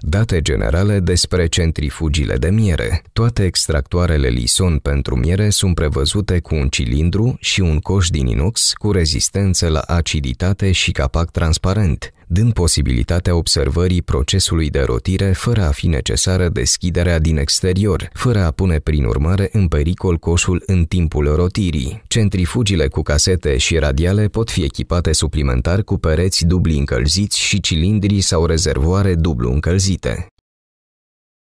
Date generale despre centrifugile de miere. Toate extractoarele Lison pentru miere sunt prevăzute cu un cilindru și un coș din inox cu rezistență la aciditate și capac transparent dând posibilitatea observării procesului de rotire fără a fi necesară deschiderea din exterior, fără a pune prin urmare în pericol coșul în timpul rotirii. Centrifugile cu casete și radiale pot fi echipate suplimentar cu pereți dubli încălziți și cilindrii sau rezervoare dublu încălzite.